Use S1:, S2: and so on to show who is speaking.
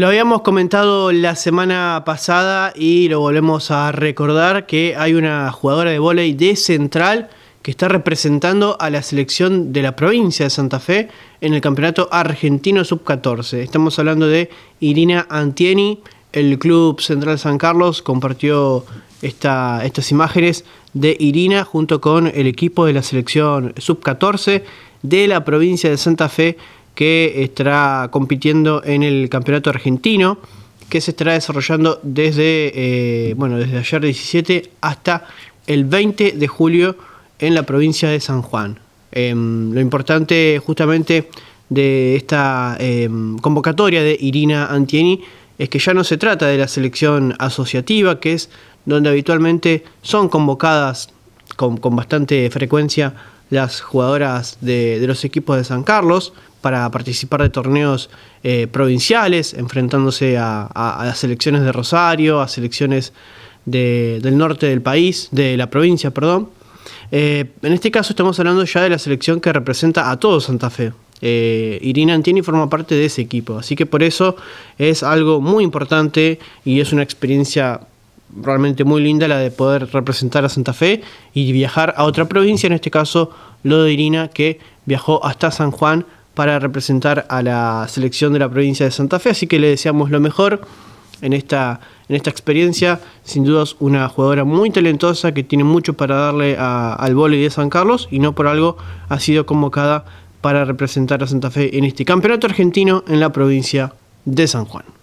S1: Lo habíamos comentado la semana pasada y lo volvemos a recordar que hay una jugadora de voleibol de central que está representando a la selección de la provincia de Santa Fe en el Campeonato Argentino Sub-14. Estamos hablando de Irina Antieni. El Club Central San Carlos compartió estas imágenes de Irina junto con el equipo de la selección Sub-14 de la provincia de Santa Fe que estará compitiendo en el Campeonato Argentino, que se estará desarrollando desde, eh, bueno, desde ayer 17 hasta el 20 de julio en la provincia de San Juan. Em, lo importante justamente de esta em, convocatoria de Irina Antieni es que ya no se trata de la selección asociativa, que es donde habitualmente son convocadas con, bastante frecuencia las jugadoras de, los equipos de San Carlos para participar de torneos eh, provinciales, enfrentándose a, las selecciones de Rosario, a selecciones del norte del país, de la provincia, perdón. Eh, en este caso estamos hablando ya de la selección que representa a todo Santa Fe. Eh, Irina Antini forma parte de ese equipo, así que por eso es algo muy importante y es una experiencia realmente muy linda la de poder representar a Santa Fe y viajar a otra provincia, en este caso lo de Irina, que viajó hasta San Juan para representar a la selección de la provincia de Santa Fe. Así que le deseamos lo mejor en esta, en esta experiencia. Sin dudas, una jugadora muy talentosa que tiene mucho para darle al vóley de San Carlos y no por algo ha sido convocada para representar a Santa Fe en este campeonato argentino en la provincia de San Juan.